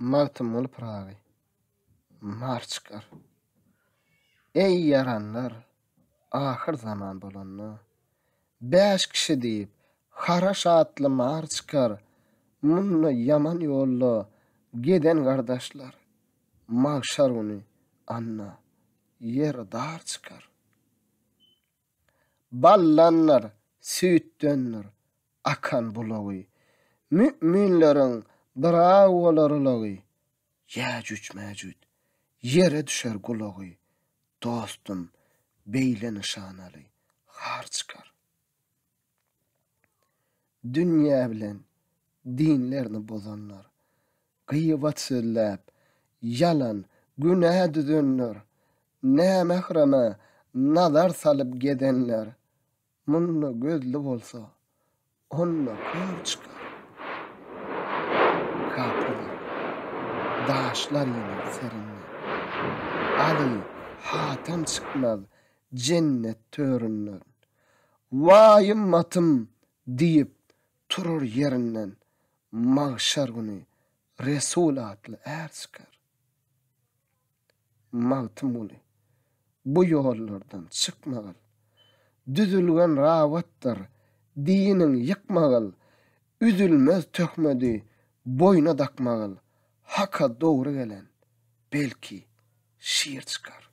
Maltimul pragy. Mar çıkar. Ey yaranlar, ahir zaman bolanlar. Beş kişi deyip, hara şatlı mar çıkar. Munna yaman yolla, giden kardeşler. Mahşar onu, anna, yer dar çıkar. Ballanlar, süt dönür, akan bulavi. Müminlerin, dara uvalarlagy. Yajuç mejud. Yere düşer gulagy. Dostum, beyle nişanaly. Har çıkar. Dünya bilen dinlerini bozanlar. Qiyyvat sillab, yalan, günah düdünlar. Ne mehrama, nadar salib gedenler. Munnu gözlü bolsa, onnu kör çıkar. daşlar yener serini. Ali hatam çıkmaz cennet töründen. Vayım matım deyip turur yerinden. Mağşar günü Resul adlı er çıkar. Mağtım ulu. Bu yollardan çıkmağıl. Düzülgen ravattır. Dinin yıkmağıl. Üzülmez tökmedi. boyuna dakmağıl. Hak'a doğru gelen belki şiir çıkar.